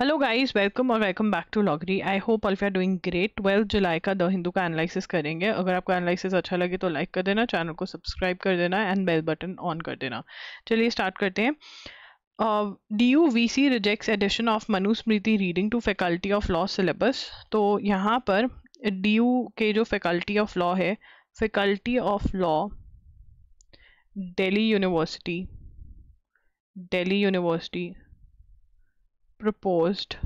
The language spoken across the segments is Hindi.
हेलो गाइस वेलकम और वेलकम बैक टू लॉगरी I hope all are doing great twelfth July का द हिंदू का एनालिसिस करेंगे अगर आपको एनालिसिस अच्छा लगे तो लाइक कर देना चैनल को सब्सक्राइब कर देना एंड बेल बटन ऑन कर देना चलिए स्टार्ट करते हैं D U V C rejects addition of Manusmriti reading to faculty of law syllabus तो यहाँ पर डी यू के जो फैकल्टी ऑफ लॉ है faculty of law Delhi university Delhi university proposed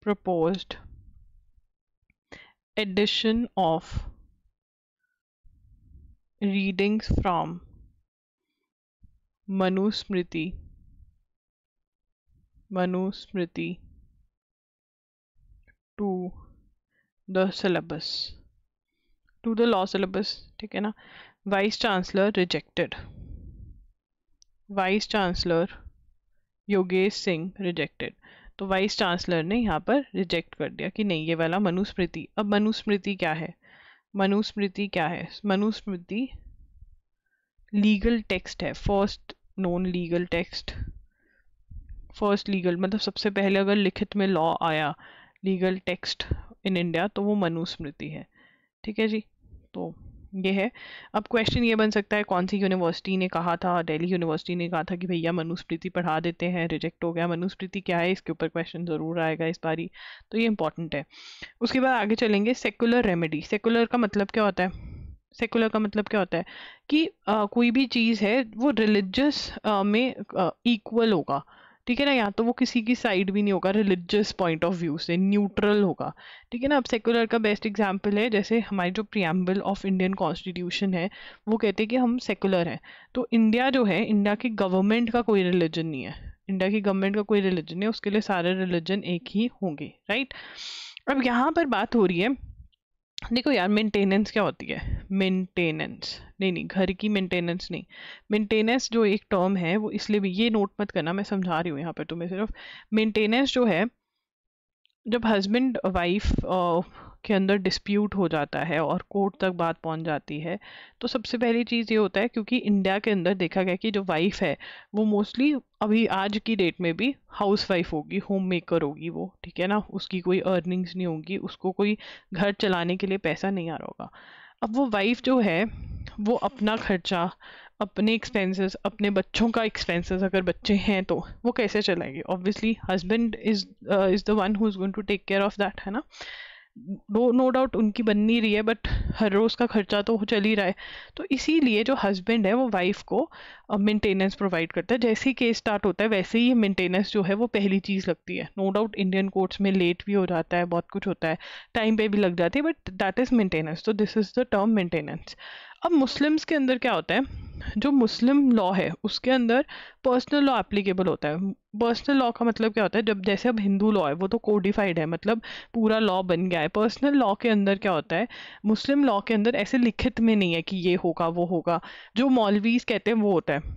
proposed addition of readings from Manusmriti Manusmriti to the syllabus to the law syllabus Okay, na vice chancellor rejected vice chancellor Yogesh Singh rejected तो वाइस चांसलर ने यहाँ पर रिजेक्ट कर दिया कि नहीं ये वाला मनुस्मृति अब मनुस्मृति क्या है मनुस्मृति क्या है मनुस्मृति लीगल टेक्स्ट है first non legal text first legal मतलब सबसे पहले अगर लिखित में लॉ आया लीगल टेक्स्ट इन इंडिया तो वो मनुस्मृति है ठीक है जी तो ये है अब क्वेश्चन ये बन सकता है कौन सी यूनिवर्सिटी ने कहा था दिल्ली यूनिवर्सिटी ने कहा था कि भैया मनुस्मृति पढ़ा देते हैं रिजेक्ट हो गया मनुस्मृति क्या है इसके ऊपर क्वेश्चन ज़रूर आएगा इस बारी तो ये इंपॉर्टेंट है उसके बाद आगे चलेंगे सेकुलर रेमेडी सेकुलर का मतलब क्या होता है सेकुलर का मतलब क्या होता है कि आ, कोई भी चीज़ है वो रिलीजस में इक्वल होगा ठीक है ना या तो वो किसी की साइड भी नहीं होगा रिलीजियस पॉइंट ऑफ व्यू से न्यूट्रल होगा ठीक है ना अब सेकुलर का बेस्ट एग्जाम्पल है जैसे हमारे जो प्रियम्बल ऑफ इंडियन कॉन्स्टिट्यूशन है वो कहते हैं कि हम सेकुलर हैं तो इंडिया जो है इंडिया की गवर्नमेंट का कोई रिलीजन नहीं है इंडिया की गवर्नमेंट का कोई रिलीजन नहीं है उसके लिए सारे रिलीजन एक ही होंगे राइट अब यहाँ पर बात हो रही है देखो यार मेंटेनेंस क्या होती है मेंटेनेंस नहीं नहीं घर की मेंटेनेंस नहीं मेंटेनेंस जो एक टर्म है वो इसलिए भी ये नोट मत करना मैं समझा रही हूँ यहाँ पर तुम्हें सिर्फ मेंटेनेंस जो है जब हस्बैंड वाइफ के अंदर डिस्प्यूट हो जाता है और कोर्ट तक बात पहुंच जाती है तो सबसे पहली चीज़ ये होता है क्योंकि इंडिया के अंदर देखा गया कि जो वाइफ है वो मोस्टली अभी आज की डेट में भी हाउस वाइफ होगी होम मेकर होगी वो ठीक है ना उसकी कोई अर्निंग्स नहीं होगी उसको कोई घर चलाने के लिए पैसा नहीं आ रहा होगा अब वो वाइफ जो है वो अपना खर्चा अपने एक्सपेंसेस अपने बच्चों का एक्सपेंसेस अगर बच्चे हैं तो वो कैसे चलेंगे obviously husband is is the one who is going to take care of that है ना नो नो डाउट उनकी बन नहीं रही है बट हर रोज़ का खर्चा तो चल ही रहा है तो इसीलिए जो हस्बैंड है वो वाइफ को मेंटेनेंस प्रोवाइड करता है जैसे ही केस स्टार्ट होता है वैसे ही मेंटेनेंस जो है वो पहली चीज़ लगती है नो डाउट इंडियन कोर्ट्स में लेट भी हो जाता है बहुत कुछ होता है टाइम पे भी लग जाती है बट दैट इज़ मेंटेनेंस तो this is the term maintenance अब मुस्लिम्स के अंदर क्या होता है जो मुस्लिम लॉ है उसके अंदर पर्सनल लॉ एप्लीकेबल होता है पर्सनल लॉ का मतलब क्या होता है जब जैसे अब हिंदू लॉ है वो तो कोडिफाइड है मतलब पूरा लॉ बन गया है पर्सनल लॉ के अंदर क्या होता है मुस्लिम लॉ के अंदर ऐसे लिखित में नहीं है कि ये होगा वो होगा जो मौलवीज कहते हैं वो होता है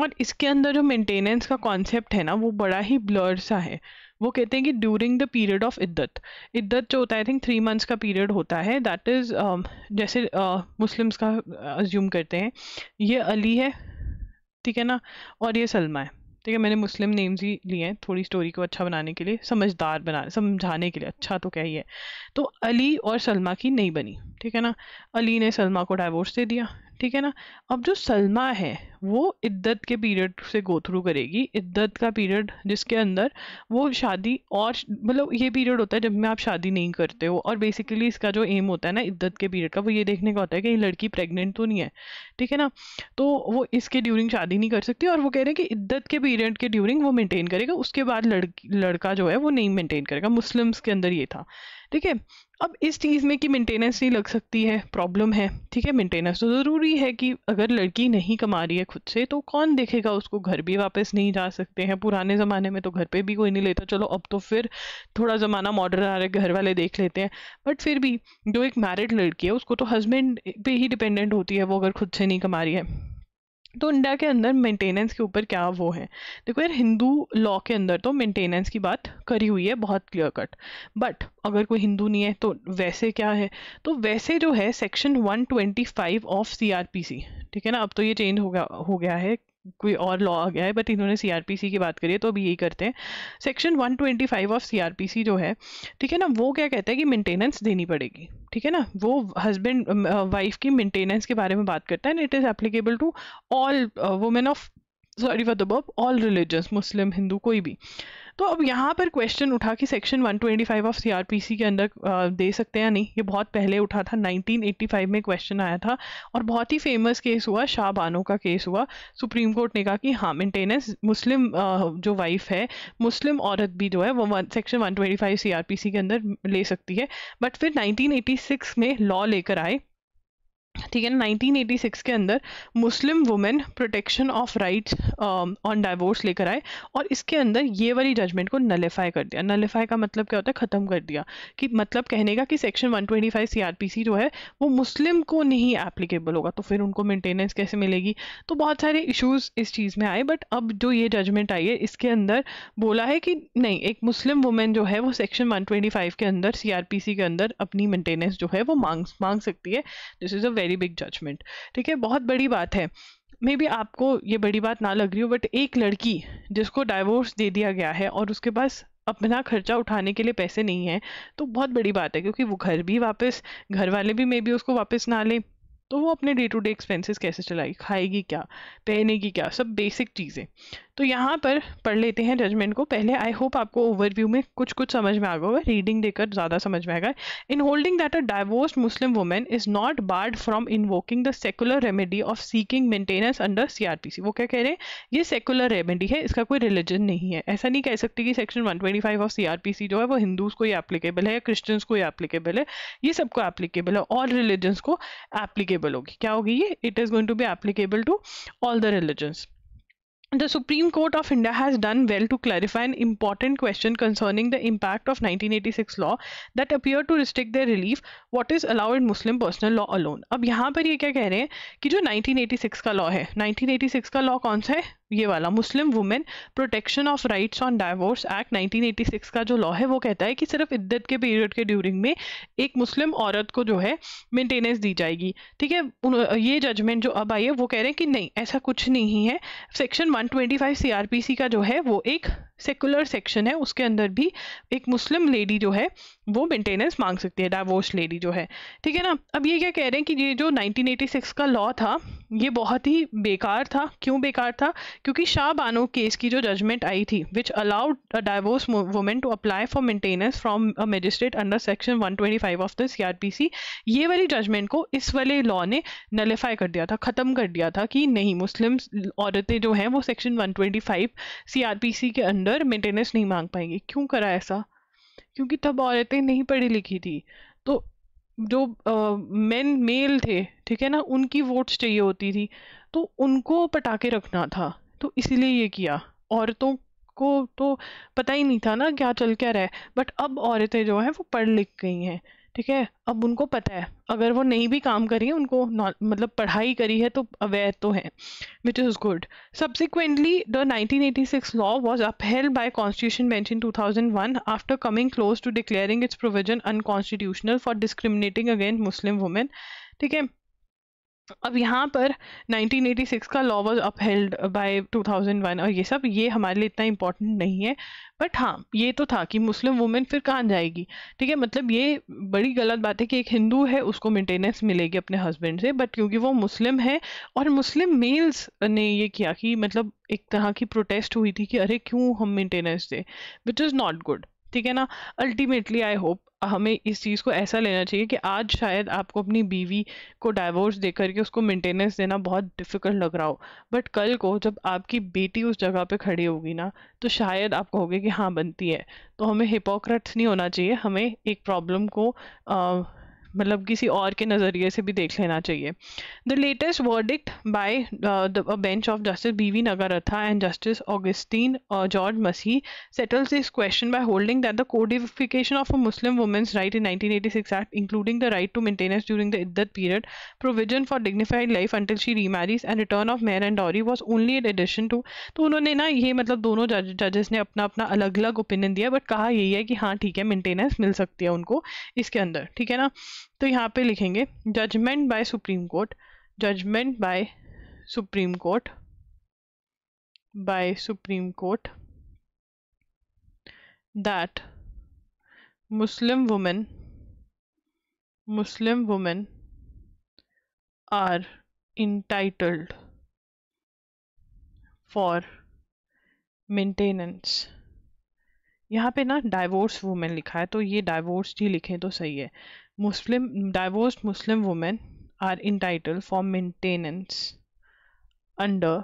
और इसके अंदर जो मेंटेनेंस का कॉन्सेप्ट है ना वो बड़ा ही ब्लर सा है वो कहते हैं कि during the period of iddat iddat जो होता है आई थिंक थ्री मंथ्स का पीरियड होता है दैट इज़ um, जैसे uh, मुस्लिम्स uh, का अज्यूम करते हैं ये अली है ठीक है ना और ये सलमा है ठीक है मैंने मुस्लिम नेम्स ही लिए हैं थोड़ी स्टोरी को अच्छा बनाने के लिए समझदार बना समझाने के लिए अच्छा तो क्या ही है तो अली और सलमा की नहीं बनी ठीक है ना अली ने सलमा को डाइवोर्स दे दिया ठीक है ना अब जो सलमा है वो इद्दत के पीरियड से गो थ्रू करेगी इद्दत का पीरियड जिसके अंदर वो शादी और मतलब ये पीरियड होता है जब में आप शादी नहीं करते हो और बेसिकली इसका जो एम होता है ना इद्दत के पीरियड का वो ये देखने का होता है कि ये लड़की प्रेग्नेंट तो नहीं है ठीक है ना तो वो इसके ड्यूरिंग शादी नहीं कर सकती और वो कह रहे हैं कि इद्दत के पीरियड के ड्यूरिंग वो मेनटेन करेगा उसके बाद लड़की लड़का जो है वो नहीं मेनटेन करेगा मुस्लिम्स के अंदर ये था ठीक है अब इस चीज़ में कि मेंटेनेंस नहीं लग सकती है प्रॉब्लम है ठीक है मेंटेनेंस तो ज़रूरी है कि अगर लड़की नहीं कमा रही है खुद से तो कौन देखेगा उसको घर भी वापस नहीं जा सकते हैं पुराने ज़माने में तो घर पे भी कोई नहीं लेता चलो अब तो फिर थोड़ा ज़माना मॉडर्न आ रहा है घर वाले देख लेते हैं बट फिर भी जो एक मैरिड लड़की है उसको तो हस्बैंड पे ही डिपेंडेंट होती है वो अगर खुद से नहीं कमा रही है तो इंडिया के अंदर मेंटेनेंस के ऊपर क्या वो है देखो यार हिंदू लॉ के अंदर तो मेंटेनेंस की बात करी हुई है बहुत क्लियर कट बट अगर कोई हिंदू नहीं है तो वैसे क्या है तो वैसे जो है सेक्शन 125 ऑफ सीआरपीसी ठीक है ना अब तो ये चेंज हो गया हो गया है कोई और लॉ आ गया है बट इन्होंने सीआरपीसी की बात करी है तो अभी यही करते हैं सेक्शन 125 ऑफ सीआरपीसी जो है ठीक है ना वो क्या कहता है कि मेंटेनेंस देनी पड़ेगी ठीक है ना वो हस्बैंड वाइफ की मेंटेनेंस के बारे में बात करता है and it is applicable to all women of sorry for the बब ऑल रिलीजन मुस्लिम हिंदू कोई भी तो अब यहाँ पर क्वेश्चन उठा कि सेक्शन 125 ऑफ सीआरपीसी के अंदर दे सकते हैं या नहीं ये बहुत पहले उठा था 1985 में क्वेश्चन आया था और बहुत ही फेमस केस हुआ शाह बानो का केस हुआ सुप्रीम कोर्ट ने कहा कि हाँ मेंटेनेंस मुस्लिम जो वाइफ है मुस्लिम औरत भी जो है वो सेक्शन पी सी के अंदर ले सकती है बट फिर सिक्स में लॉ लेकर आए ठीक है 1986 के अंदर Muslim women protection of rights on divorce लेकर आए और इसके अंदर ये वाली जजमेंट को नलीफाई कर दिया नलीफाई का मतलब क्या होता है ख़त्म कर दिया कि मतलब कहने का कि सेक्शन 125 ट्वेंटी जो है वो मुस्लिम को नहीं एप्लीकेबल होगा तो फिर उनको मेंटेनेंस कैसे मिलेगी तो बहुत सारे इशूज़ इस चीज़ में आए बट अब जो ये जजमेंट आई है इसके अंदर बोला है कि नहीं एक मुस्लिम वुमेन जो है वो सेक्शन वन के अंदर सी के अंदर अपनी मेंटेनेंस जो है वो मांग मांग सकती है this is a very very big judgement ठीक है बहुत बड़ी बात है मे बी आपको ये बड़ी बात ना लग रही हो बट एक लड़की जिसको डाइवोर्स दे दिया गया है और उसके पास अपना खर्चा उठाने के लिए पैसे नहीं है तो बहुत बड़ी बात है क्योंकि वो घर भी वापस घर वाले भी मे बी उसको वापस ना लें तो वो अपने डे टू डे एक्सपेंसेस कैसे चलाएगी खाएगी क्या पहनेगी क्या सब बेसिक चीज़ें तो यहाँ पर पढ़ लेते हैं जजमेंट को पहले आई होप आपको ओवरव्यू में कुछ कुछ समझ में आ गया होगा रीडिंग देकर ज़्यादा समझ में आएगा in holding that a divorce Muslim women is not barred from invoking the secular remedy of seeking maintenance under C वो क्या कह रहे हैं ये सेकुलर रेमेडी है इसका कोई रिलीजन नहीं है ऐसा नहीं कह सकते कि सेक्शन फाइव ऑफ सी जो है वो हिंदूज़ को ही एप्लीकेबल है या क्रिश्चियंस को ही एप्लीकेबल है ये सबको एप्लीकेबल है ऑल रिलीजन्स को एप्लीकेबल होगी क्या होगी ये it is going to be applicable to all the religions The Supreme Court of India has done well to clarify an important question concerning the impact of 1986 law that appeared to restrict their relief what is allowed in Muslim personal law alone. अब यहाँ पर ये क्या कह रहे हैं कि जो 1986 का law है 1986 का law कौन सा है ये वाला Muslim women protection of rights on divorce act 1986 का जो लॉ है वो कहता है कि सिर्फ इद्दत के पीरियड के ड्यूरिंग में एक मुस्लिम औरत को जो है मेंटेनेंस दी जाएगी ठीक है ये जजमेंट जो अब आई है वो कह रहे हैं कि नहीं ऐसा कुछ नहीं है सेक्शन 125 ट्वेंटी का जो है वो एक सेकुलर सेक्शन है उसके अंदर भी एक मुस्लिम लेडी जो है वो मेंटेनेंस मांग सकती है डाइवोर्स लेडी जो है ठीक है ना अब ये क्या कह रहे हैं कि ये जो 1986 का लॉ था ये बहुत ही बेकार था क्यों बेकार था क्योंकि शाह बानो केस की जो जजमेंट आई थी which allowed a divorce women to apply for maintenance from a magistrate under section 125 of the CRPC ये वाली जजमेंट को इस वाले लॉ ने नलीफाई कर दिया था ख़त्म कर दिया था कि नहीं मुस्लिम औरतें जो हैं वो सेक्शन 125 सीआरपीसी के अंडर मेंटेनेंस नहीं मांग पाएंगी क्यों करा ऐसा क्योंकि तब औरतें नहीं पढ़ी लिखी थी तो जो मेन मेल थे ठीक है ना उनकी वोट्स चाहिए होती थी तो उनको पटाके रखना था तो इसीलिए ये किया औरतों को तो पता ही नहीं था ना क्या चल क्या रहा है बट अब औरतें जो हैं वो पढ़ लिख गई हैं ठीक है अब उनको पता है अगर वो नहीं भी काम करी उनको मतलब पढ़ाई करी है तो अवेयर तो है which is good subsequently the 1986 law was upheld by constitution bench in one after coming close to declaring its provision unconstitutional for discriminating against Muslim women ठीक है अब यहाँ पर 1986 का लॉ वॉज अपहेल्ड बाय 2001 और ये सब ये हमारे लिए इतना इम्पोर्टेंट नहीं है बट हाँ ये तो था कि मुस्लिम वुमेन फिर कहाँ जाएगी ठीक है मतलब ये बड़ी गलत बात है कि एक हिंदू है उसको मेंटेनेंस मिलेगी अपने हस्बैंड से बट क्योंकि वो मुस्लिम है और मुस्लिम मेल्स ने ये किया कि मतलब एक तरह की प्रोटेस्ट हुई थी कि अरे क्यों हम मेंटेनेंस दें विच इज़ नॉट गुड ठीक है ना अल्टीमेटली आई होप हमें इस चीज़ को ऐसा लेना चाहिए कि आज शायद आपको अपनी बीवी को डाइवोर्स दे करके उसको मेंटेनेंस देना बहुत डिफ़िकल्ट लग रहा हो बट कल को जब आपकी बेटी उस जगह पे खड़ी होगी ना तो शायद आप कहोगे कि हाँ बनती है तो हमें हिपोक्रेट्स नहीं होना चाहिए हमें एक प्रॉब्लम को आ, मतलब किसी और के नज़रिए से भी देख लेना चाहिए the latest verdict by the bench of justice B V Nagarathna and justice Augustine George Masih settles this question by holding that the codification of a Muslim women's right in 1986 act including the right to maintenance during the iddat period provision for dignified life until she remarries and return of mehr and dowry was only in addition to तो उन्होंने ना ये मतलब दोनों जजेस ने अपना अपना अलग अलग ओपिनियन दिया बट कहा यही है कि हाँ ठीक है मेंटेनेंस मिल सकती है उनको इसके अंदर ठीक है ना तो यहाँ पे लिखेंगे judgement by supreme court judgement by supreme court by supreme court that Muslim women Muslim women are entitled for maintenance यहाँ पे ना डाइवोर्स वुमेन लिखा है तो ये डाइवोर्स ही लिखें तो सही है Muslim divorced Muslim women are entitled for maintenance under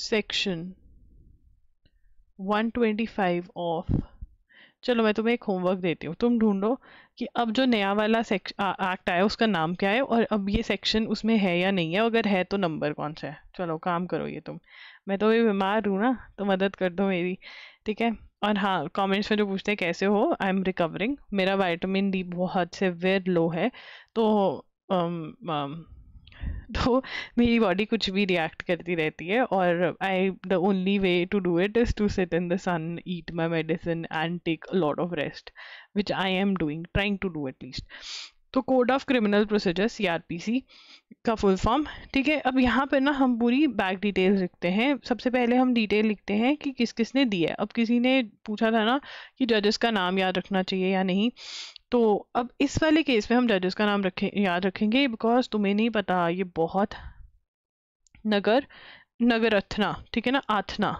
section 125 of चलो मैं तुम्हें एक होमवर्क देती हूँ तुम ढूंढो कि अब जो नया वाला एक्ट आया उसका नाम क्या है और अब ये सेक्शन उसमें है या नहीं है अगर है तो नंबर कौन सा है चलो काम करो ये तुम मैं तो भी बीमार हूँ ना तो मदद कर दो मेरी ठीक है और हाँ कमेंट्स में जो पूछते हैं कैसे हो आई एम रिकवरिंग मेरा वाइटामिन डी बहुत से वेर लो है तो um, um, तो मेरी बॉडी कुछ भी रिएक्ट करती रहती है और I the only way to do it is to sit in the sun eat my medicine and take lot of rest which I am doing trying to do at least तो code of criminal procedure CRPC का फुल फॉर्म ठीक है अब यहाँ पर ना हम पूरी बैक डिटेल लिखते हैं सबसे पहले हम डिटेल लिखते हैं कि किस किस ने है अब किसी ने पूछा था ना कि जजेस का नाम याद रखना चाहिए या नहीं तो अब इस वाले केस में हम जजेस का नाम रखें याद रखेंगे बिकॉज तुम्हें नहीं पता ये बहुत नगर नगर अथना ठीक है ना आथना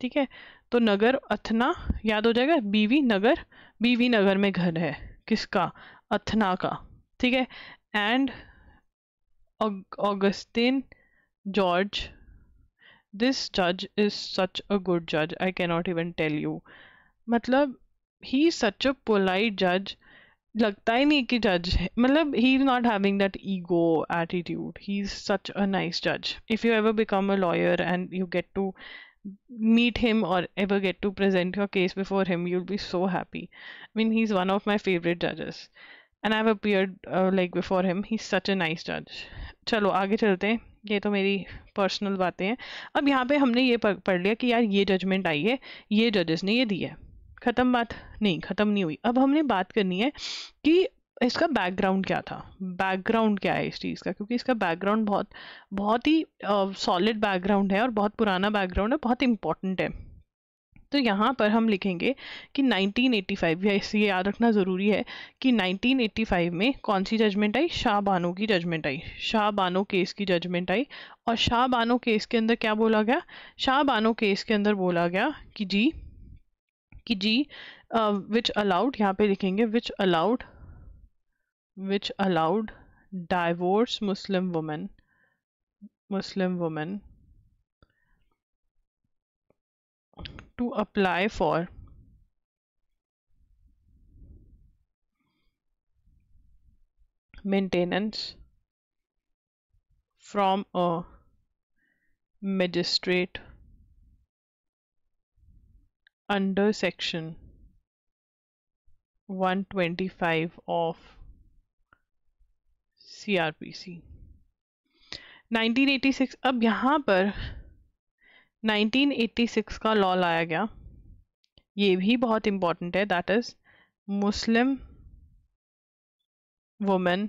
ठीक है तो नगर अथना याद हो जाएगा बीवी नगर बीवी नगर में घर है किसका अथना का ठीक है एंड ऑगस्टिन जॉर्ज दिस जज इज सच अ गुड जज I cannot even tell you मतलब ही सच अ पोलाइट जज लगता ही नहीं कि जज है मतलब he is not having that ego attitude he is such a nice जज if you ever become a lawyer and you get to meet him or ever get to present your case before him, you'll be so happy. I mean, he's one of my favorite judges. And I've appeared uh, like before him. He's such a nice judge. चलो आगे चलते हैं ये तो मेरी पर्सनल बातें हैं अब यहाँ पे हमने ये पढ़ लिया कि यार ये जजमेंट आई है ये जजेस ने ये दी है ख़त्म बात नहीं ख़त्म नहीं हुई अब हमने बात करनी है कि इसका बैकग्राउंड क्या था बैकग्राउंड क्या है इस चीज़ का क्योंकि इसका बैकग्राउंड बहुत बहुत ही सॉलिड uh, बैकग्राउंड है और बहुत पुराना बैकग्राउंड है बहुत इंपॉर्टेंट है तो यहाँ पर हम लिखेंगे कि 1985 या इससे याद रखना ज़रूरी है कि 1985 में कौन सी जजमेंट आई शाह बानो की जजमेंट आई शाह बानो केस की जजमेंट आई और शाह बानो केस के अंदर क्या बोला गया शाह बानो केस के अंदर बोला गया कि जी कि जी विच अलाउड यहाँ पे लिखेंगे which allowed which allowed divorced Muslim women Muslim women to apply for maintenance from a magistrate under section 125 of CrPC 1986 अब यहाँ पर 1986 का लॉ लाया गया ये भी बहुत इम्पोर्टेंट है that is Muslim women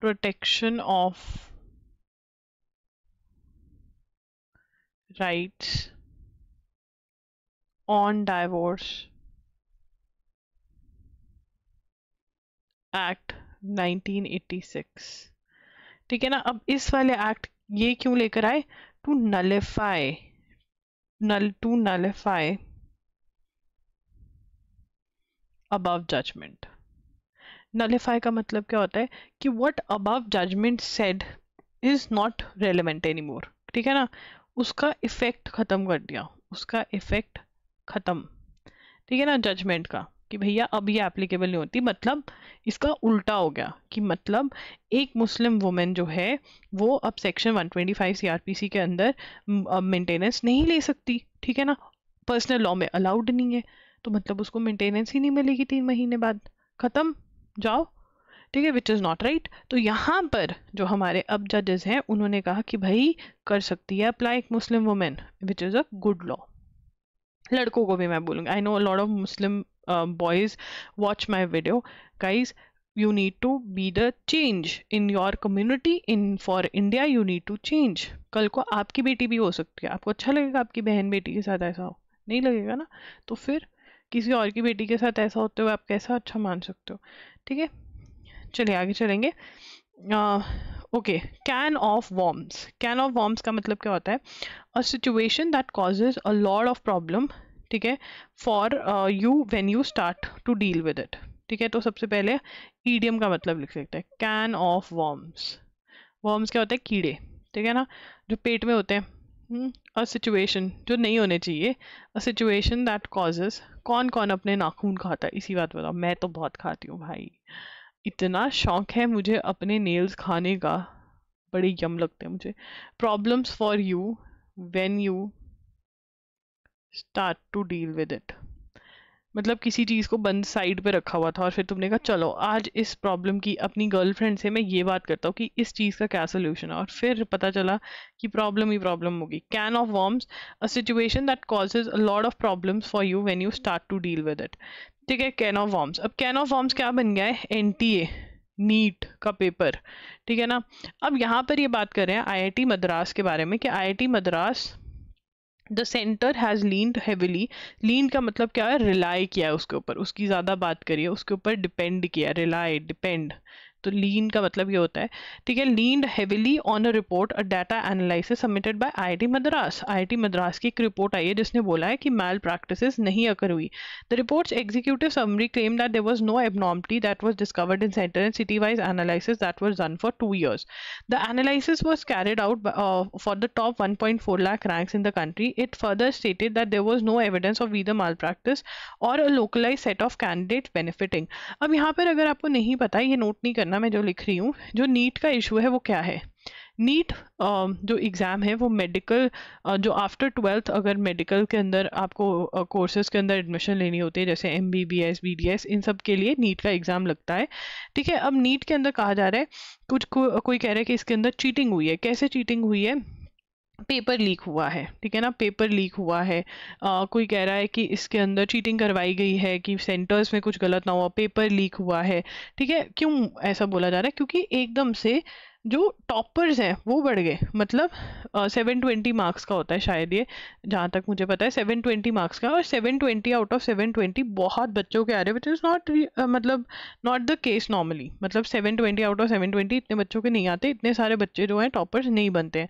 protection of rights on divorce act 1986 ठीक है ना अब इस वाले एक्ट ये क्यों लेकर आए to nullify null to nullify above judgment nullify का मतलब क्या होता है कि what above judgment said is not relevant any more ठीक है ना उसका इफेक्ट ख़त्म कर दिया उसका इफेक्ट ख़त्म ठीक है ना जजमेंट का कि भैया अब ये एप्लीकेबल नहीं होती मतलब इसका उल्टा हो गया कि मतलब एक मुस्लिम वुमेन जो है वो अब सेक्शन 125 सीआरपीसी के अंदर मेंटेनेंस नहीं ले सकती ठीक है ना पर्सनल लॉ में अलाउड नहीं है तो मतलब उसको मेंटेनेंस ही नहीं मिलेगी तीन महीने बाद ख़त्म जाओ ठीक है विच इज़ नॉट राइट तो यहाँ पर जो हमारे अब जजेस हैं उन्होंने कहा कि भाई कर सकती है अप्लाई एक Muslim women which is a good law लड़कों को भी मैं बोलूँगी I know lot of Muslim boys watch my video guys you need to be the change in your community in for India you need to change कल को आपकी बेटी भी हो सकती है आपको अच्छा लगेगा आपकी बहन बेटी के साथ ऐसा हो नहीं लगेगा ना तो फिर किसी और की बेटी के साथ ऐसा होते हुए आप कैसा अच्छा मान सकते हो ठीक है चलिए आगे चलेंगे okay can of worms can of worms का मतलब क्या होता है a situation that causes a lot of problem ठीक है for you when you start to deal with it ठीक है तो सबसे पहले ईडियम का मतलब लिख सकते हैं कैन ऑफ वॉर्म्स वॉर्म्स क्या होता है कीड़े ठीक है ना जो पेट में होते हैं अ हम्म, सिचुएशन जो नहीं होने चाहिए अ सिचुएशन दैट कॉजेज कौन कौन अपने नाखून खाता है इसी बात बताओ मैं तो बहुत खाती हूँ भाई इतना शौक है मुझे अपने नेल्स खाने का बड़े यम लगते हैं मुझे problems for you when you start to deal with it मतलब किसी चीज़ को बंद साइड पे रखा हुआ था और फिर तुमने कहा चलो आज इस प्रॉब्लम की अपनी गर्लफ्रेंड से मैं ये बात करता हूँ कि इस चीज़ का क्या सोल्यूशन है और फिर पता चला कि प्रॉब्लम ही प्रॉब्लम होगी can of worms a situation that causes a lot of problems for you when you start to deal with it ठीक है कैन ऑफ वॉर्म्स अब कैन ऑफ वॉर्म्स क्या बन गया है एन टी ए नीट का पेपर ठीक है ना अब यहाँ पर ये बात कर रहे हैं आईआईटी मद्रास के बारे में कि IIT Madras the centre has lean heavily lean का मतलब क्या है रिलाई किया है उसके ऊपर उसकी ज़्यादा बात करिए उसके ऊपर डिपेंड किया रिलाई डिपेंड तो लीन का मतलब ये होता है ठीक है lean heavily on a report a data analysis submitted by IIT Madras IIT Madras की एक रिपोर्ट आई है जिसने बोला है कि मैल प्रैक्टिस नहीं अकर हुई the reports executive summary claim that there was no abnormality that was discovered in centre and city wise analysis that was done for two years the analysis was carried out for the top one point four ranks in the country it further stated that there was no evidence of we the malpractice or a localise set of candidate benefiting अब यहाँ पर अगर आपको नहीं पता ये नोट नहीं करना करना मैं जो लिख रही हूँ जो नीट का इशू है वो क्या है नीट जो एग्ज़ाम है वो मेडिकल जो आफ्टर ट्वेल्थ अगर मेडिकल के अंदर आपको कोर्सेज़ के अंदर एडमिशन लेनी होती है जैसे M B B S B D S इन सब के लिए नीट का एग्ज़ाम लगता है ठीक है अब नीट के अंदर कहा जा रहा है कुछ को, कोई कह रहा है कि इसके अंदर चीटिंग हुई है कैसे चीटिंग हुई है पेपर लीक हुआ है ठीक है ना पेपर लीक हुआ है आ, कोई कह रहा है कि इसके अंदर चीटिंग करवाई गई है कि सेंटर्स में कुछ गलत ना हुआ पेपर लीक हुआ है ठीक है क्यों ऐसा बोला जा रहा है क्योंकि एकदम से जो टॉपर्स हैं वो बढ़ गए मतलब सेवन ट्वेंटी मार्क्स का होता है शायद ये जहाँ तक मुझे पता है सेवन ट्वेंटी मार्क्स का और seven twenty out of seven twenty बहुत बच्चों के आ रहे हैं विच इज़ नॉट मतलब नॉट द केस नॉर्मली मतलब seven twenty out of seven twenty इतने बच्चों के नहीं आते इतने सारे बच्चे जो हैं टॉपर्स नहीं बनते हैं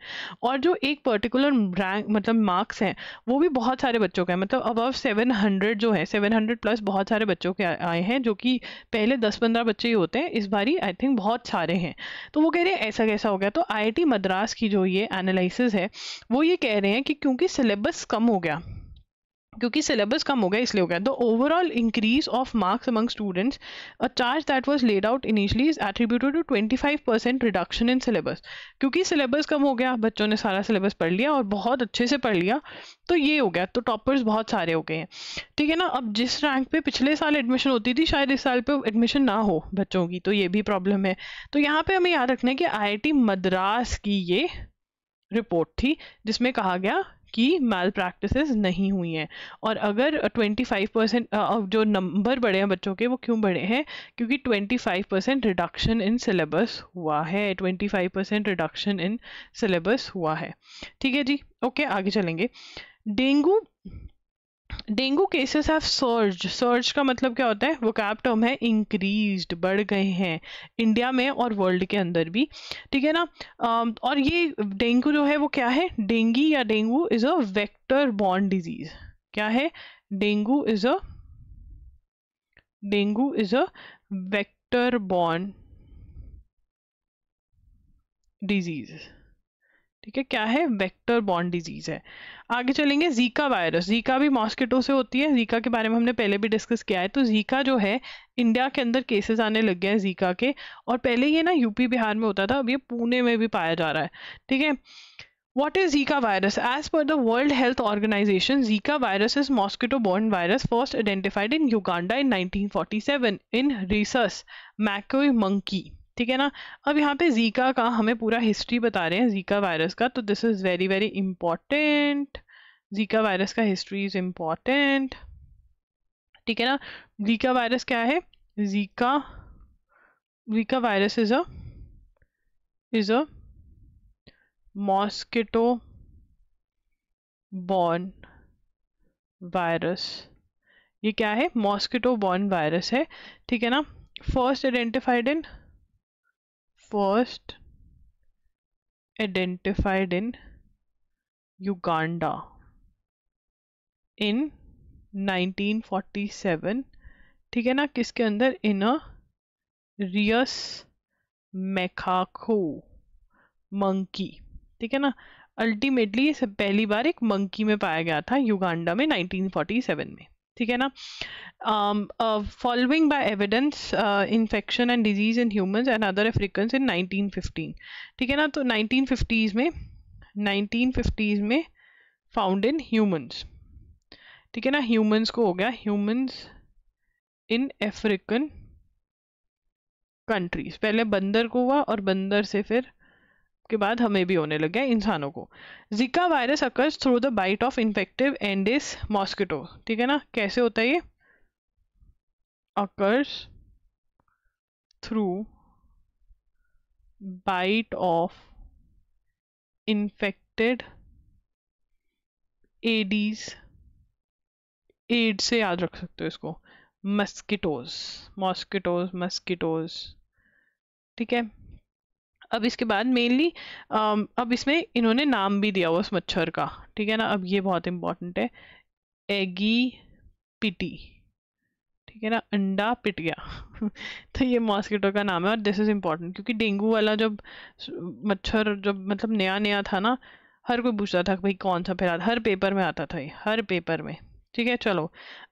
और जो एक पर्टिकुलर रैंक मतलब मार्क्स हैं वो भी बहुत सारे बच्चों के हैं मतलब अबव सेवन हंड्रेड जो है सेवन हंड्रेड प्लस बहुत सारे बच्चों के आए हैं जो कि पहले दस पंद्रह बच्चे ही होते हैं इस बारी आई थिंक बहुत सारे हैं तो वो कह रहे हैं ऐसा कैसा हो गया तो आईआईटी मद्रास की जो ये एनालिसिस है वो ये कह रहे हैं कि क्योंकि सिलेबस कम हो गया क्योंकि सिलेबस कम हो गया इसलिए हो गया the overall increase of marks among students a charge that was laid out initially is attributed to 25 percent reduction in syllabus क्योंकि सिलेबस कम हो गया बच्चों ने सारा सिलेबस पढ़ लिया और बहुत अच्छे से पढ़ लिया तो ये हो गया तो टॉपर्स बहुत सारे हो गए हैं ठीक है ना अब जिस रैंक पे पिछले साल एडमिशन होती थी शायद इस साल पे एडमिशन ना हो बच्चों की तो ये भी प्रॉब्लम है तो यहाँ पे हमें याद रखना है कि आई मद्रास की ये रिपोर्ट थी जिसमें कहा गया की मैल प्रैक्टिस नहीं हुई हैं और अगर 25 uh, परसेंट uh, जो नंबर बढ़े हैं बच्चों के वो क्यों बढ़े हैं क्योंकि 25 परसेंट रिडक्शन इन सिलेबस हुआ है 25 परसेंट रिडक्शन इन सिलेबस हुआ है ठीक है जी ओके आगे चलेंगे dengue dengue cases have surge surge का मतलब क्या होता है वो कैप टर्म है इंक्रीज बढ़ गए हैं इंडिया में और वर्ल्ड के अंदर भी ठीक है ना और ये डेंगू जो है वो क्या है डेंगी या dengue is a vector borne disease क्या है dengue is a dengue is a vector borne disease ठीक है क्या है वेक्टर बॉन्ड डिजीज है आगे चलेंगे जीका वायरस जीका भी मॉस्किटो से होती है जीका के बारे में हमने पहले भी डिस्कस किया है तो जीका जो है इंडिया के अंदर केसेस आने लग गए हैं जीका के और पहले ये ना यूपी बिहार में होता था अब ये पुणे में भी पाया जा रहा है ठीक है What is Zika virus? As per the World Health Organization, Zika virus is mosquito-borne virus first identified in Uganda in 1947 in rhesus macaque monkey. ठीक है ना अब यहाँ पे जीका का हमें पूरा हिस्ट्री बता रहे हैं जीका वायरस का तो this is very very important Zika virus का हिस्ट्री इज़ इम्पॉर्टेंट ठीक है ना जीका वायरस क्या है Zika Zika virus is a is a mosquito borne virus ये क्या है मॉस्किटो बॉर्न वायरस है ठीक है ना first identified in first identified in Uganda in 1947 ठीक है ना किसके अंदर इन रियस मेखाखो मंकी ठीक है ना अल्टीमेटली पहली बार एक मंकी में पाया गया था युगांडा में 1947 में ठीक है ना following by evidence infection and disease in humans and other Africans in 1915 ठीक है ना तो 1950s में 1950s में फाउंड इन ह्यूमंस ठीक है ना ह्यूमंस को हो गया ह्यूमंस इन अफ्रीकन कंट्रीज पहले बंदर को हुआ और बंदर से फिर के बाद हमें भी होने लग गया इंसानों को Zika virus occurs through the bite of infective Aedes mosquito ठीक है ना कैसे होता है ये occurs through bite of infected Aedes एड से याद रख सकते हो इसको मस्किटोज मॉस्किटोज मस्किटोज ठीक है अब इसके बाद मेनली um, अब इसमें इन्होंने नाम भी दिया हुआ उस मच्छर का ठीक है ना अब ये बहुत इम्पोर्टेंट है एगी पिटी ठीक है ना अंडा पिट गया तो ये मॉस्किटो का नाम है और दिस इज़ इम्पॉर्टेंट क्योंकि डेंगू वाला जब मच्छर जब मतलब नया नया था ना हर कोई पूछता था भाई कौन सा फैला हर पेपर में आता था ये हर पेपर में ठीक है चलो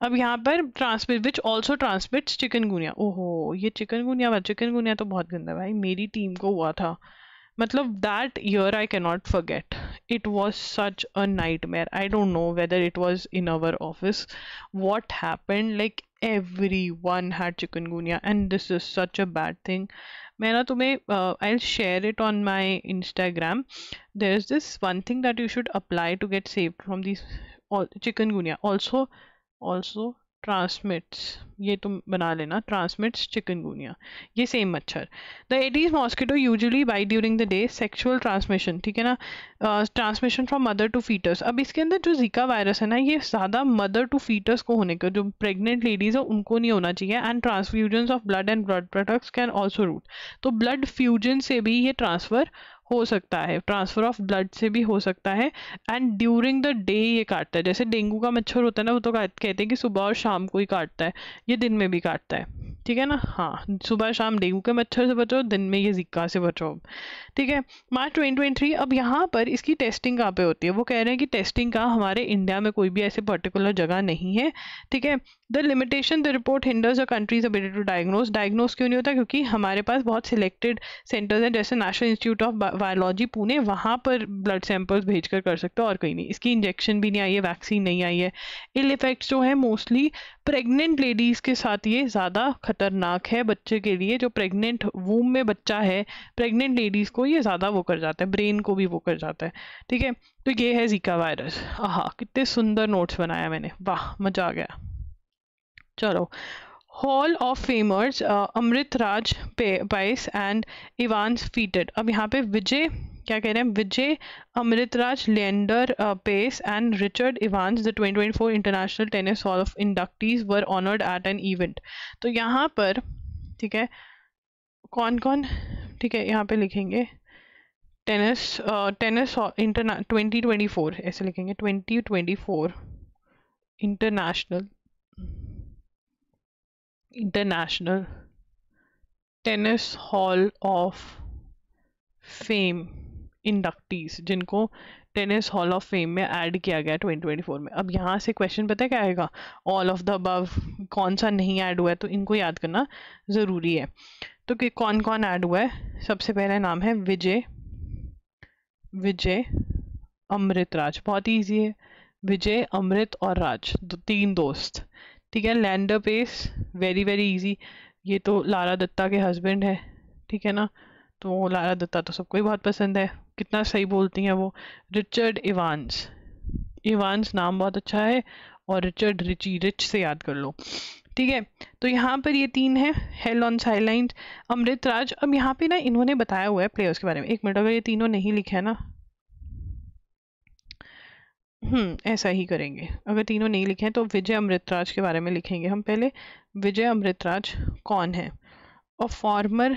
अब यहाँ पर transmit which also transmit chikungunya ओहो ये चिकन गुनिया हुआ चिकन गुनिया तो बहुत गंदा भाई मेरी टीम को हुआ था मतलब that year I can not forget it was such a nightmare I don't know whether it was in our office what happen like everyone had chikungunya and this is such a bad thing मैं ना तुम्हें I share it on my Instagram there is this one thing that you should apply to get save from this chikungunya also also transmits ये तुम बना लेना ट्रांसमिट्स चिकनगुनिया ये सेम मच्छर the Aedes mosquito usually bite during the day sexual transmission ठीक है ना transmission from mother to foetus अब इसके अंदर जो जीका वायरस है ना ये ज़्यादा मदर टू फीटर्स को होने का जो प्रेगनेंट लेडीज़ है उनको नहीं होना चाहिए and transfusion of blood and blood products can also route तो ब्लड फ्यूजन से भी ये ट्रांसफ़र हो सकता है ट्रांसफ़र ऑफ ब्लड से भी हो सकता है एंड ड्यूरिंग द डे ये काटता है जैसे डेंगू का मच्छर होता है ना वो तो कहते हैं कि सुबह और शाम को ही काटता है ये दिन में भी काटता है ठीक है ना हाँ सुबह शाम डेंगू के मच्छर से बचो दिन में ये जिक्का से बचो ठीक है मार्च ट्वेंटी ट्वेंटी थ्री अब यहाँ पर इसकी टेस्टिंग कहाँ पर होती है वो कह रहे हैं कि टेस्टिंग का हमारे इंडिया में कोई भी ऐसे पर्टिकुलर जगह नहीं है ठीक है the limitation the report hinders a country's ability to diagnose diagnose क्यों नहीं होता क्योंकि हमारे पास बहुत सिलेक्टेड सेंटर्स हैं जैसे National Institute of Virology Pune वहाँ पर ब्लड सैंपल्स भेज कर कर सकते हो और कहीं नहीं इसकी इंजेक्शन भी नहीं आई है वैक्सीन नहीं आई है इल इफेक्ट्स जो है मोस्टली प्रेग्नेंट लेडीज़ के साथ ये ज़्यादा खतरनाक है बच्चे के लिए जो प्रेग्नेंट वूम में बच्चा है प्रेग्नेंट लेडीज़ को ये ज़्यादा वो कर जाता है ब्रेन को भी वो कर जाता है ठीक है तो ये है जीका वायरस हाँ कितने सुंदर नोट्स बनाया मैंने वाह मज़ा आ गया चलो hall of famers Amritraj Paes and Evan feted अब यहाँ पे विजय क्या कह रहे हैं Vijay Amritraj Leander Paes and Richard Evans the 2024 international tennis hall of inductees were honoured at an event तो यहाँ पर ठीक है कौन कौन ठीक है यहाँ पे लिखेंगे tennis tennis international twenty twenty four ऐसे लिखेंगे twenty twenty four international International tennis hall of fame inductees जिनको टेनिस हॉल ऑफ फेम में ऐड किया गया 2024 में अब यहाँ से क्वेश्चन पता क्या आएगा ऑल ऑफ द अबव कौन सा नहीं ऐड हुआ है तो इनको याद करना ज़रूरी है तो कि कौन कौन ऐड हुआ है सबसे पहला नाम है विजय विजय अमृत राज बहुत ईजी है विजय अमृत और राज दो तीन दोस्त ठीक है Leander Paes very very easy ये तो लारा दत्ता के हस्बैंड है ठीक है ना तो लारा दत्ता तो सबको ही बहुत पसंद है कितना सही बोलती हैं वो रिचर्ड इवान्स इवान्स नाम बहुत अच्छा है और रिचर्ड रिची रिच से याद कर लो ठीक है तो यहाँ पर ये तीन हैं हेल ऑन साइलाइंस अमृतराज अब यहाँ पे ना इन्होंने बताया हुआ है प्लेयर्स के बारे में एक मिनट अगर ये तीनों नहीं लिखा है ना हम्म ऐसा ही करेंगे अगर तीनों नहीं लिखे हैं तो विजय अमृतराज के बारे में लिखेंगे हम पहले विजय अमृतराज कौन है a former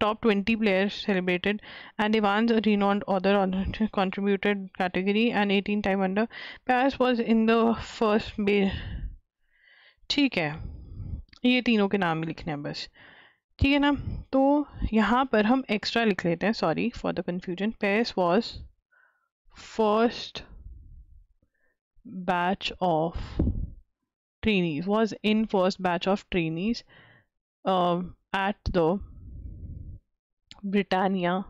top twenty player celebrated and Evans, renowned renowned author category and eighteen time under Paes was in the first bay ठीक है ये तीनों के नाम ही लिखने हैं बस ठीक है ना तो यहाँ पर हम एक्स्ट्रा लिख लेते हैं sorry for the confusion Paes was first batch of trainees was in first batch of trainees uh, at the Britannia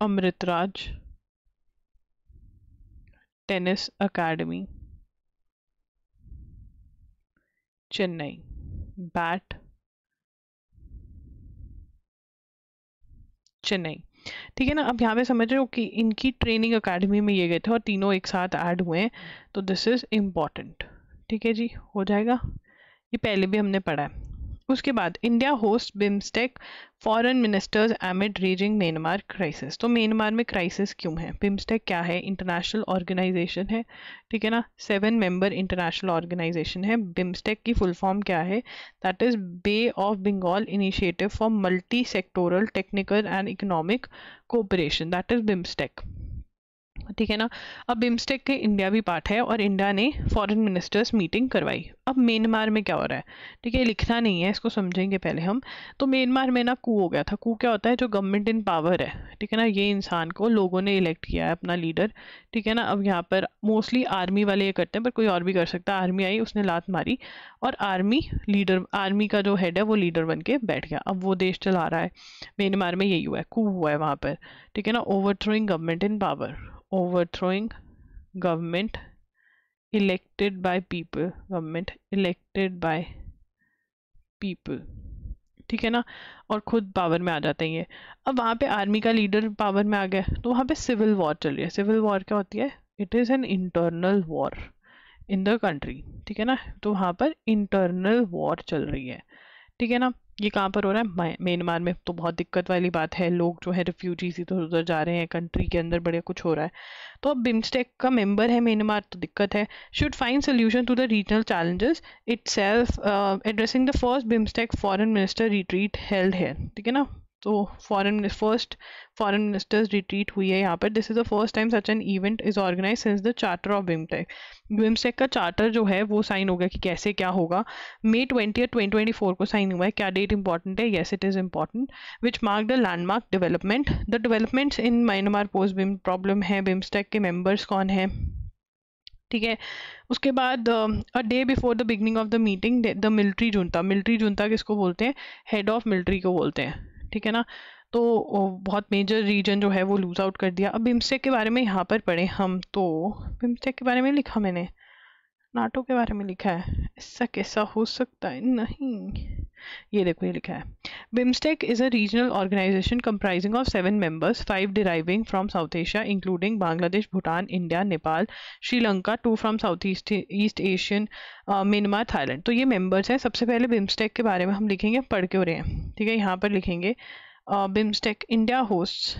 Amritraj Tennis Academy Chennai bat Chennai ठीक है ना अब यहाँ पे समझ रहे हो कि इनकी ट्रेनिंग अकेडमी में ये गए थे और तीनों एक साथ ऐड हुए हैं तो दिस इज़ इम्पॉर्टेंट ठीक है जी हो जाएगा ये पहले भी हमने पढ़ा है उसके बाद India host BIMSTEC foreign ministers amid raging Myanmar crisis तो म्यांमार में क्राइसिस क्यों है बिम्स्टेक क्या है इंटरनेशनल ऑर्गेनाइजेशन है ठीक है ना सेवन मेंबर इंटरनेशनल ऑर्गेनाइजेशन है बिम्स्टेक की फुल फॉर्म क्या है that is Bay of Bengal initiative for multi sectoral technical and economic cooperation that is BIMSTEC ठीक है ना अब बिम्स्टेक के इंडिया भी पार्ट है और इंडिया ने फॉरेन मिनिस्टर्स मीटिंग करवाई अब म्यांमार में क्या हो रहा है ठीक है लिखना नहीं है इसको समझेंगे पहले हम तो म्यांमार में ना कू हो गया था कू क्या होता है जो गवर्नमेंट इन पावर है ठीक है ना ये इंसान को लोगों ने इलेक्ट किया है अपना लीडर ठीक है ना अब यहाँ पर मोस्टली आर्मी वाले ये करते हैं पर कोई और भी कर सकता है आर्मी आई उसने लात मारी और आर्मी लीडर आर्मी का जो हेड है वो लीडर बन के बैठ गया अब वो देश चला रहा है म्यांमार में यही हुआ है कू हुआ है वहाँ पर ठीक है ना overthrowing government in power overthrowing government elected by people government elected by people ठीक है ना और खुद पावर में आ जाते हैं ये अब वहाँ पे आर्मी का लीडर पावर में आ गया तो वहाँ पे सिविल वॉर चल रही है सिविल वॉर क्या होती है it is an internal war in the country ठीक है ना तो वहाँ पर इंटरनल वॉर चल रही है ठीक है ना ये कहाँ पर हो रहा है म्यांमार में तो बहुत दिक्कत वाली बात है लोग जो है रिफ्यूजीज इधर उधर जा रहे हैं कंट्री के अंदर बड़े कुछ हो रहा है तो अब बिम्स्टेक का मेंबर है म्यांमार तो दिक्कत है should find solution to the regional challenges itself addressing the first BIMSTEC foreign minister retreat held है ठीक है ना तो foreign first foreign ministers retreat हुई है यहाँ पर this is the first time such an event is organise since the charter of BIMSTEC BIMSTEC का चार्टर जो है वो साइन हो गया कि कैसे क्या होगा May twenty twenty twenty four को साइन हुआ है क्या डेट इंपॉर्टेंट है yes it is important which mark the landmark development the developments in Myanmar post बिम प्रॉब्लम है बिम्स्टेक के मेम्बर्स कौन है ठीक है उसके बाद a day before the beginning of the meeting the military junta military junta किसको बोलते हैं हेड ऑफ मिलिट्री को बोलते हैं ठीक है ना तो बहुत मेजर रीजन जो है वो लूज़ आउट कर दिया अब बिम्स्टेक के बारे में यहाँ पर पढ़े हम तो बिम्स्टेक के बारे में लिखा मैंने नाटो के बारे में लिखा है ऐसा कैसा हो सकता है नहीं ये देखो ये लिखा है BIMSTEC is a regional organisation comprising of seven members five deriving from South Asia including Bangladesh Bhutan India Nepal Sri Lanka two from South East East Asian Myanmar Thailand तो ये मेंबर्स हैं सबसे पहले बिम्स्टेक के बारे में हम लिखेंगे पढ़ के हो रहे हैं ठीक है यहाँ पर लिखेंगे BIMSTEC India host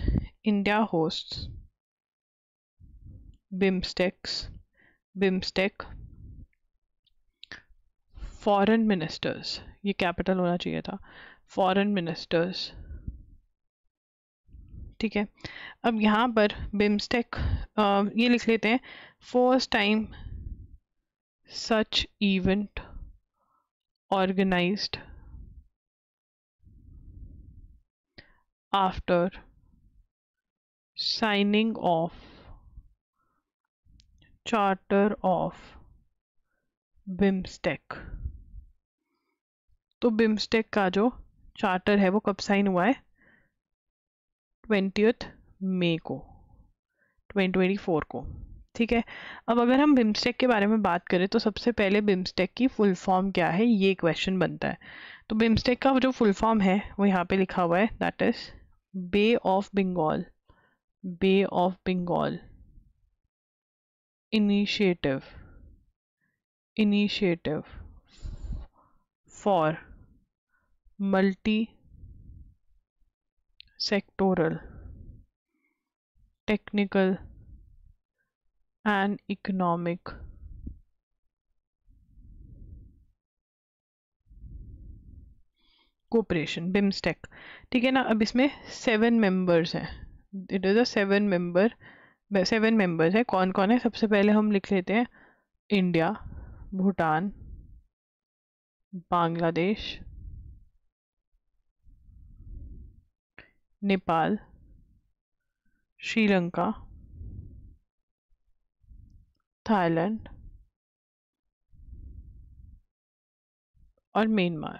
India host BIMSTEC's BIMSTEC foreign ministers ये कैपिटल होना चाहिए था फॉरेन मिनिस्टर्स ठीक है अब यहाँ पर बिम्स्टेक ये लिख लेते हैं first time such event organised after signing of charter of BIMSTEC तो बिम्स्टेक का जो चार्टर है वो कब साइन हुआ है ट्वेंटी मे को ट्वेंटी ट्वेंटी फोर को ठीक है अब अगर हम बिम्स्टेक के बारे में बात करें तो सबसे पहले बिम्स्टेक की फुल फॉर्म क्या है ये क्वेश्चन बनता है तो बिम्स्टेक का जो फुल फॉर्म है वो यहाँ पे लिखा हुआ है that is Bay of Bengal Bay of Bengal initiative initiative for multi sectoral technical and economic cooperation BIMSTEC ठीक है ना अब इसमें सेवन मेंबर्स हैं it is a seven member seven members हैं कौन कौन है सबसे पहले हम लिख लेते हैं इंडिया भूटान बांग्लादेश नेपाल श्रीलंका थाईलैंड और म्यांमार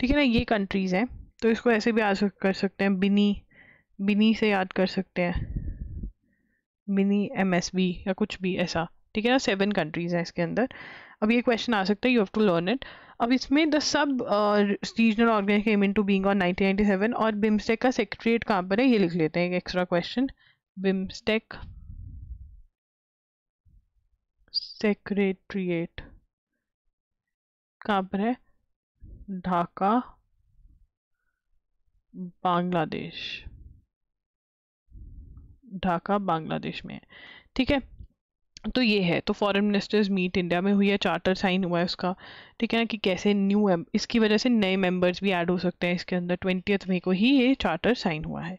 ठीक है ना ये कंट्रीज़ हैं तो इसको ऐसे भी याद कर सकते हैं बिनी बिनी से याद कर सकते हैं बिनी एम एस बी या कुछ भी ऐसा ठीक है ना सेवन कंट्रीज़ हैं इसके अंदर अब ये क्वेश्चन आ सकता है you have to learn it अब इसमें द सब regional organize came into being on seven और बिम्स्टेक का सेक्रेटरीट कहाँ पर है ये लिख लेते हैं एक एक्स्ट्रा क्वेश्चन बिम्स्टेक सेक्रेटरीट कहाँ पर है ढाका बांग्लादेश ढाका बांग्लादेश में है ठीक है तो ये है तो फॉरेन मिनिस्टर्स मीट इंडिया में हुई है चार्टर साइन हुआ है उसका ठीक है ना कि कैसे न्यू इसकी वजह से नए मेंबर्स भी ऐड हो सकते हैं इसके अंदर ट्वेंटी मई को ही ये चार्टर साइन हुआ है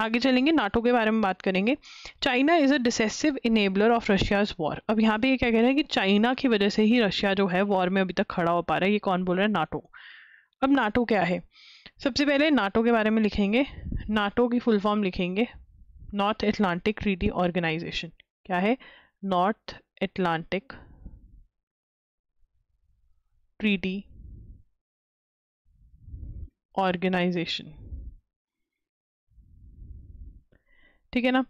आगे चलेंगे नाटो के बारे में बात करेंगे China is a decisive enabler of Russia's war अब यहाँ पे ये क्या कह रहे हैं कि चाइना की वजह से ही रशिया जो है वॉर में अभी तक खड़ा हो पा रहा है ये कौन बोल रहा है नाटो अब नाटो क्या है सबसे पहले नाटो के बारे में लिखेंगे नाटो की फुल फॉर्म लिखेंगे नॉर्थ एटलांटिक ट्रीटी ऑर्गेनाइजेशन क्या है North Atlantic Treaty Organization ठीक है ना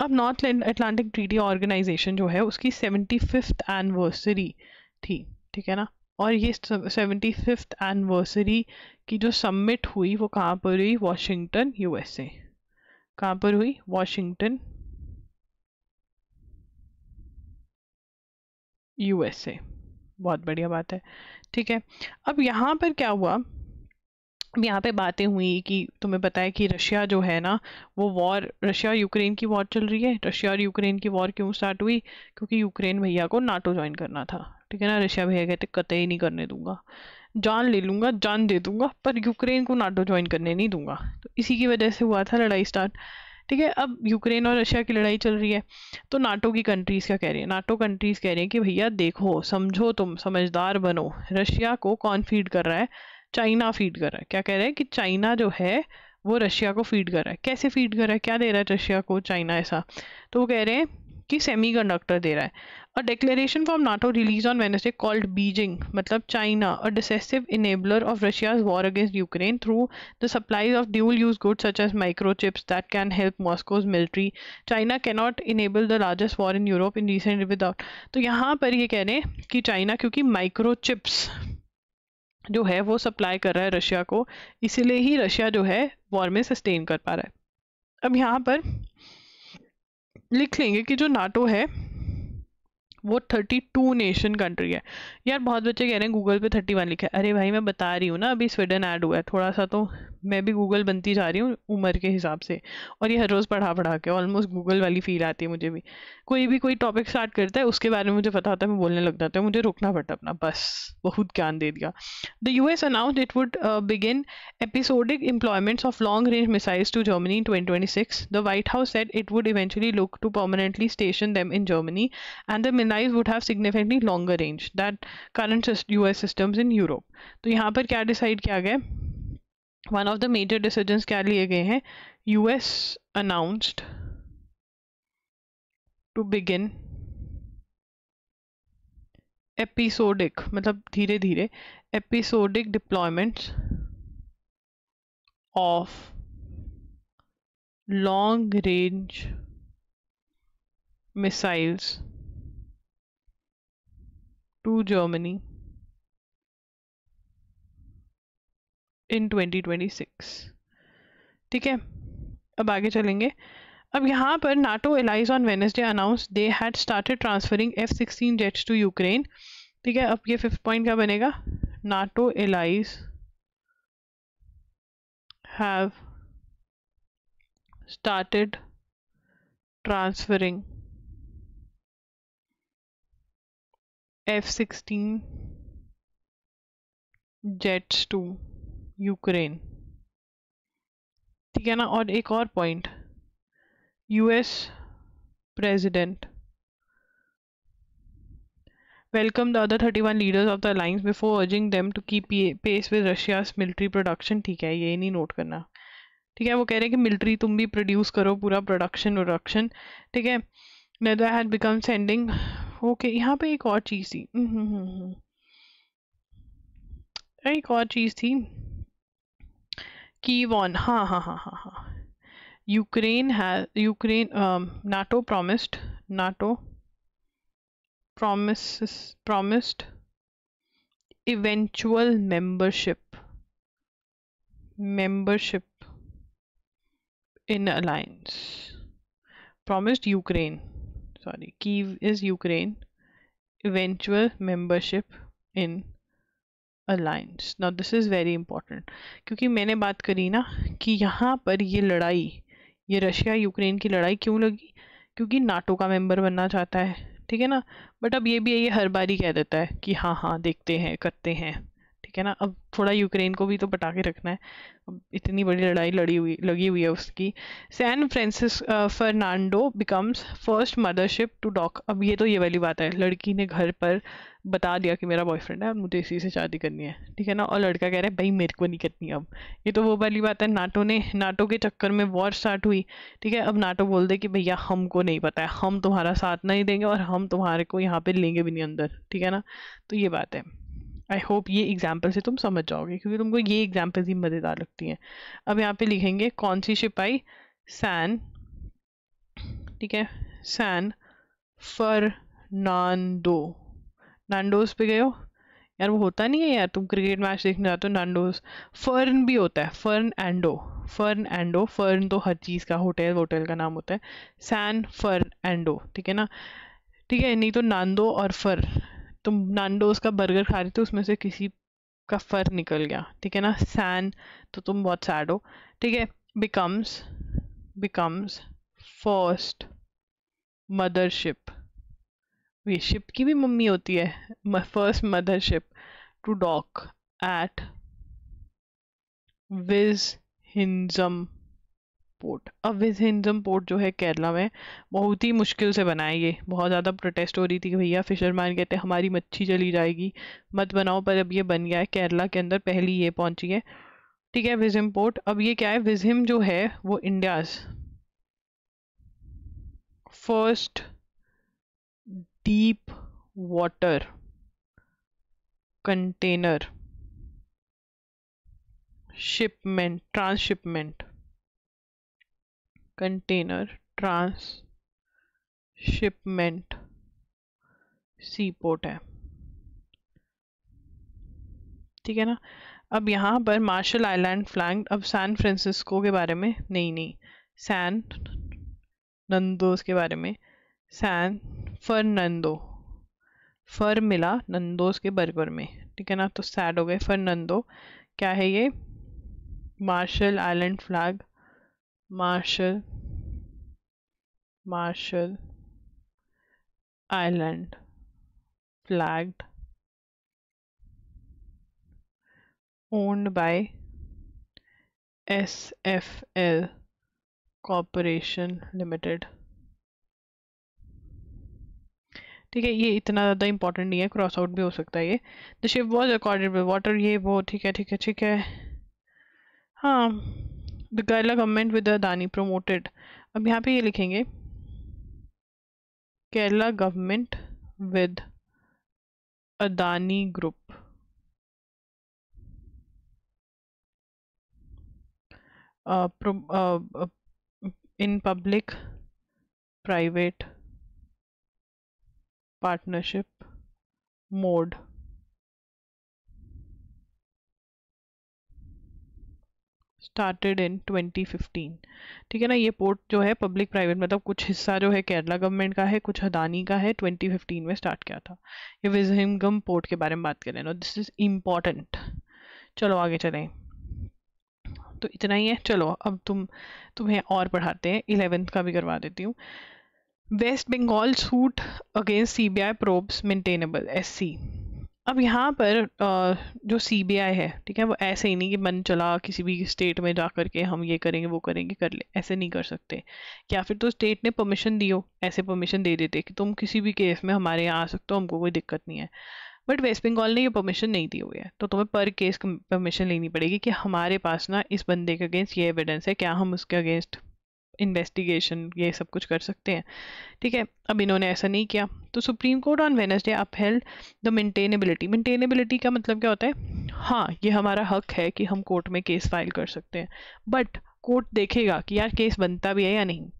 अब नॉर्थ अटलांटिक ट्रीटी ऑर्गेनाइजेशन जो है उसकी सेवेंटी फिफ्थ एनिवर्सरी थी ठीक है ना और ये सेवेंटी फिफ्थ एनिवर्सरी की जो सबमिट हुई वो कहाँ पर हुई वॉशिंगटन यूएसए कहाँ पर हुई वॉशिंगटन यूएसए बहुत बढ़िया बात है ठीक है अब यहाँ पर क्या हुआ अब यहाँ पे बातें हुई कि तुम्हें पता है कि रशिया जो है ना वो वॉर रशिया यूक्रेन की वॉर चल रही है रशिया और यूक्रेन की वॉर क्यों स्टार्ट हुई क्योंकि यूक्रेन भैया को नाटो ज्वाइन करना था ठीक है ना रशिया भैया कहते कतई नहीं करने दूंगा जान ले लूँगा जान दे दूंगा पर यूक्रेन को नाटो ज्वाइन करने नहीं दूंगा तो इसी की वजह से हुआ था लड़ाई स्टार्ट ठीक है अब यूक्रेन और रशिया की लड़ाई चल रही है तो नाटो की कंट्रीज़ क्या कह रही है नाटो कंट्रीज़ कह रही है कि भैया देखो समझो तुम समझदार बनो रशिया को कौन फीड कर रहा है चाइना फीड कर रहा है क्या कह रहे हैं कि चाइना जो है वो रशिया को फीड कर रहा है कैसे फीड कर रहा है क्या दे रहा है रशिया को चाइना ऐसा तो वो कह रहे हैं कि सेमी दे रहा है a declaration from NATO release on Wednesday called Beijing मतलब China a decisive enabler of Russia's war against Ukraine through the supplies of dual use goods such as microchips that can help Moscow's military China cannot enable the largest war in Europe in recent without तो यहाँ पर ये कह रहे हैं कि चाइना क्योंकि माइक्रो चिप्स जो है वो सप्लाई कर रहा है रशिया को इसीलिए ही रशिया जो है वॉर में सस्टेन कर पा रहा है अब यहाँ पर लिख लेंगे कि जो नाटो है वो थर्टी टू नेशन कंट्री है यार बहुत बच्चे कह रहे हैं गूगल पे थर्टी वन लिखा है अरे भाई मैं बता रही हूँ ना अभी स्वीडन ऐड हुआ है थोड़ा सा तो मैं भी गूगल बनती जा रही हूँ उम्र के हिसाब से और ये हर रोज़ पढ़ा पढ़ा के ऑलमोस्ट गूगल वाली फील आती है मुझे भी कोई भी कोई टॉपिक स्टार्ट करता है उसके बारे में मुझे पता होता है मैं बोलने लग जाता है मुझे रुकना पड़ता अपना बस बहुत ज्ञान दे दिया the U S announce it would begin episodic employments of long range missiles to Germany in twenty twenty six the White House said it would eventually look to permanently station them in Germany and the missiles would have significantly longer range that current U S systems in Europe तो यहाँ पर क्या डिसाइड किया गया one of the major decision क्या लिए गए हैं U S announced to begin episodic मतलब धीरे धीरे episodic deployments of long range missiles to Germany in 2026 ठीक है अब आगे चलेंगे अब यहाँ पर NATO allies on Wednesday announce they had started transferring F sixteen jets to Ukraine ठीक है अब ये फिफ्थ पॉइंट क्या बनेगा NATO allies have started transferring F sixteen jets to Ukraine ठीक है ना और एक और point US President welcomed the other 31 leaders of the alliance before urging them to keep pace with Russia's military production ठीक है ये नहीं नोट करना ठीक है वो कह रहे हैं कि मिलिट्री तुम भी प्रोड्यूस करो पूरा प्रोडक्शन प्रोडक्शन ठीक है neither had become sending okay यहाँ पे एक और चीज़ थी एक और चीज़ थी कीवॉन हाँ हाँ हाँ हाँ हाँ Ukraine has Ukraine um, NATO promised NATO promises promised eventual membership membership in alliance promised Ukraine sorry Kiev is Ukraine eventual membership in alliance. Now this is very important. Because I बात करी ना कि यहाँ पर ये रशिया यूक्रेन की लड़ाई क्यों लगी क्योंकि नाटो का मेंबर बनना चाहता है ठीक है ना बट अब ये भी है ये हर बार ही कह देता है कि हाँ हाँ देखते हैं करते हैं ठीक है ना अब थोड़ा यूक्रेन को भी तो बटा के रखना है अब इतनी बड़ी लड़ाई लड़ी हुई लगी हुई है उसकी San Francis Fernando becomes first mothership to dock अब ये तो ये वाली बात है लड़की ने घर पर बता दिया कि मेरा बॉयफ्रेंड है और मुझे इसी से शादी करनी है ठीक है ना और लड़का कह रहा है भाई मेरे को नहीं करनी अब ये तो वो वाली बात है नाटो ने नाटो के चक्कर में वॉर स्टार्ट हुई ठीक है अब नाटो बोल दे कि भैया हमको नहीं पता है हम तुम्हारा साथ नहीं देंगे और हम तुम्हारे को यहाँ पे लेंगे भी नहीं अंदर ठीक है ना तो ये बात है आई होप ये एग्जाम्पल से तुम समझ जाओगे क्योंकि तुमको ये एग्जाम्पल ही मज़ेदार लगती हैं अब यहाँ पे लिखेंगे कौन सी शिप आई सैन ठीक है सैन फर नानदो नानडोज पे गए हो यार वो होता नहीं है यार तुम क्रिकेट मैच देखने जाते हो नानडोज फर्न भी होता है Fernando Fernando fern तो हर चीज़ का होटल वोटल का नाम होता है सैन फर्न एंडो ठीक है ना ठीक है नहीं तो नांदो और फर तुम तो नानडोज का बर्गर खा रहे थे उसमें से किसी का फर निकल गया ठीक है ना सैन तो तुम बहुत सैड हो ठीक है बिकम्स बिकम्स फर्स्ट मदरशिप ये शिप की भी मम्मी होती है first mothership to dock at Vizhinjam port अब विजहिंजम पोर्ट जो है केरला में बहुत ही मुश्किल से बनाए ये बहुत ज़्यादा प्रोटेस्ट हो रही थी कि भैया फिशरमैन कहते हैं हमारी मच्छी चली जाएगी मत बनाओ पर अब ये बन गया है केरला के अंदर पहली ये पहुंची है ठीक है विजिम पोर्ट अब ये क्या है विजिम जो है वो India's first deep water container shipment transshipment container trans sea port है ठीक है ना अब यहाँ पर मार्शल आइलैंड फ्लैंग अब सैन फ्रांसिस्को के बारे में नहीं नहीं सैन नंदोस के बारे में सैन फर्नंदो फर मिला नंदोस के बर्बर में ठीक है ना तो सैड हो गए फर्नंदो क्या है ये Marshall Island flag Marshall Marshall Island by S F L Corporation limited ठीक है ये इतना ज़्यादा इंपॉर्टेंट नहीं है क्रॉस आउट भी हो सकता है ये the ship was accorded with water ये वो ठीक है ठीक है ठीक है हाँ the Kerala government with Adani promoted अब यहाँ पे ये लिखेंगे Kerala government with Adani group in public private partnership mode started in 2015 ठीक है ना ये पोर्ट जो है पब्लिक प्राइवेट मतलब कुछ हिस्सा जो है केरला गवर्नमेंट का है कुछ अदानी का है 2015 में स्टार्ट किया था ये विजहिमगम पोर्ट के बारे में बात करें ना दिस इज़ इम्पॉर्टेंट चलो आगे चलें तो इतना ही है चलो अब तुम तुम्हें और पढ़ाते हैं इलेवेंथ का भी करवा देती हूँ West Bengal suit against C B I probes maintainable S C अब यहाँ पर जो सी है ठीक है वो ऐसे ही नहीं कि मन चला किसी भी स्टेट में जा कर के हम ये करेंगे वो करेंगे कर ले ऐसे नहीं कर सकते या फिर तो स्टेट ने परमिशन दियो ऐसे परमिशन दे देते कि तुम किसी भी केस में हमारे यहाँ आ सकते हो हमको कोई दिक्कत नहीं है बट वेस्ट बंगाल ने ये परमिशन नहीं दी हुई है तो तुम्हें पर केस परमिशन लेनी पड़ेगी कि हमारे पास ना इस बंदे के अगेंस्ट ये एविडेंस है क्या हम उसके अगेंस्ट इन्वेस्टिगेशन ये सब कुछ कर सकते हैं ठीक है अब इन्होंने ऐसा नहीं किया तो Supreme Court on Wednesday upheld the maintainability maintainability का मतलब क्या होता है हाँ ये हमारा हक है कि हम कोर्ट में केस फाइल कर सकते हैं बट कोर्ट देखेगा कि यार केस बनता भी है या नहीं